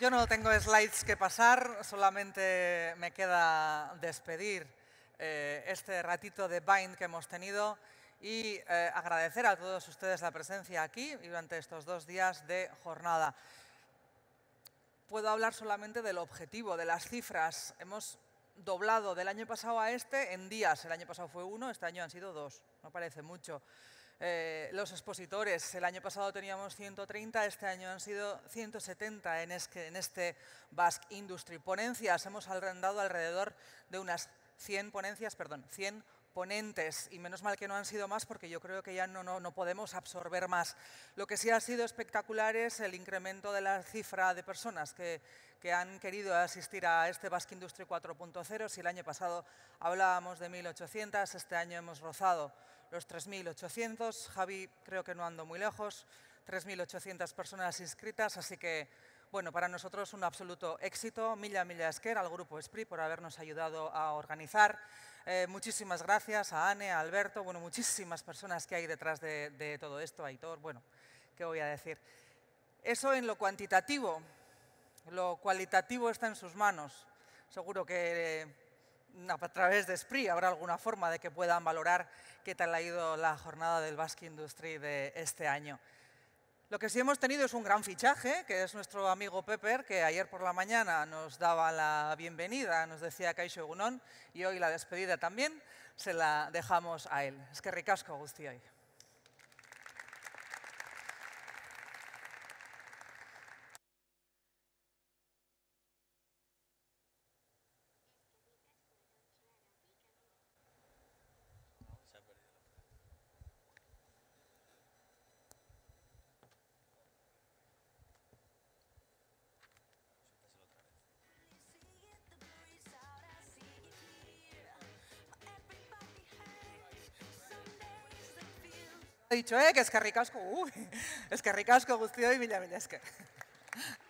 Yo no tengo slides que pasar, solamente me queda despedir eh, este ratito de Bind que hemos tenido y eh, agradecer a todos ustedes la presencia aquí durante estos dos días de jornada. Puedo hablar solamente del objetivo, de las cifras. Hemos doblado del año pasado a este en días. El año pasado fue uno, este año han sido dos. No parece mucho. Eh, los expositores. El año pasado teníamos 130, este año han sido 170 en, este Basque Industry. Ponencias hemos arrendado alrededor de unas 100 ponencias, perdón, 100 ponentes, y menos mal que no han sido más porque yo creo que ya no, no, podemos absorber más. Lo que sí ha sido espectacular es el incremento de la cifra de personas que, que han querido asistir a este Basque Industry 4.0. Si el año pasado hablábamos de 1.800, este año hemos rozado los 3.800. Javi, creo que no ando muy lejos, 3.800 personas inscritas, así que bueno, para nosotros un absoluto éxito. Milla Milla Esquer, al Grupo Esprit, por habernos ayudado a organizar. Eh, muchísimas gracias a Anne, a Alberto, bueno, muchísimas personas que hay detrás de, todo esto, Aitor, bueno, ¿qué voy a decir? Eso en lo cuantitativo, lo cualitativo está en sus manos. Seguro que eh, a través de Esprit habrá alguna forma de que puedan valorar qué tal ha ido la jornada del Basque Industry de este año. Lo que sí hemos tenido es un gran fichaje, que es nuestro amigo Pepper, que ayer por la mañana nos daba la bienvenida, nos decía Kaisho Gunon, y hoy la despedida también se la dejamos a él. Es que ricasco, Agustí, dicho, eh, que eskerrik asko, uh, eskerrik asko guztioi, mila mila esker.